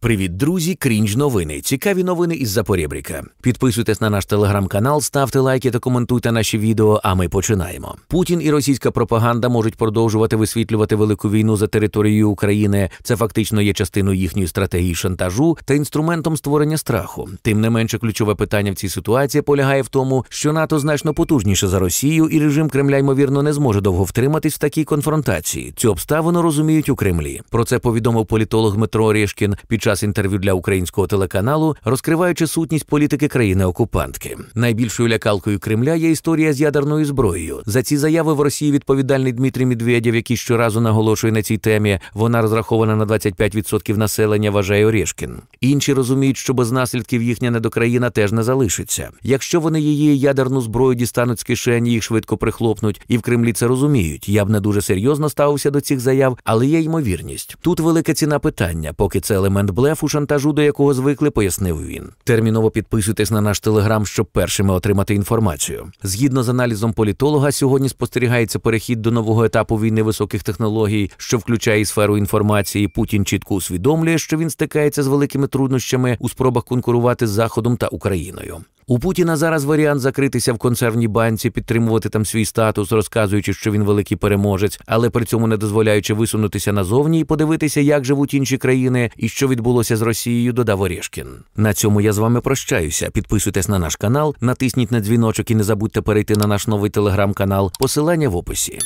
Привіт, друзі! Крінж новини. Цікаві новини із Запорєбріка. Підписуйтесь на наш телеграм-канал, ставте лайки та коментуйте наші відео. А ми починаємо. Путін і російська пропаганда можуть продовжувати висвітлювати велику війну за територією України. Це фактично є частиною їхньої стратегії шантажу та інструментом створення страху. Тим не менше, ключове питання в цій ситуації полягає в тому, що НАТО значно потужніше за Росію, і режим Кремля ймовірно не зможе довго втриматись в такій конфронтації. Цю обставину розуміють у Кремлі. Про це повідомив політолог Дмитро Рєшкін під час інтерв'ю для українського телеканалу, розкриваючи сутність політики країни-окупантки. Найбільшою лякалкою Кремля є історія з ядерною зброєю. За ці заяви в Росії відповідальний Дмитрій Медведєв, який щоразу наголошує на цій темі, вона розрахована на 25% населення. Вважає Орешкін. Інші розуміють, що без наслідків їхня недокраїна теж не залишиться. Якщо вони її ядерну зброю дістануть з кишені, їх швидко прихлопнуть, і в Кремлі це розуміють. Я б не дуже серйозно ставився до цих заяв, але є ймовірність. Тут велика ціна питання, поки це елемент блефу шантажу, до якого звикли, пояснив він. Терміново підписуйтесь на наш телеграм, щоб першими отримати інформацію. Згідно з аналізом політолога, сьогодні спостерігається перехід до нового етапу війни високих технологій, що включає і сферу інформації. Путін чітко усвідомлює, що він стикається з великими труднощами у спробах конкурувати з Заходом та Україною. У Путіна зараз варіант закритися в консервній банці, підтримувати там свій статус, розказуючи, що він великий переможець, але при цьому не дозволяючи висунутися назовні і подивитися, як живуть інші країни і що відбулося з Росією, додав Орєшкін. На цьому я з вами прощаюся. Підписуйтесь на наш канал, натисніть на дзвіночок і не забудьте перейти на наш новий телеграм-канал. Посилання в описі.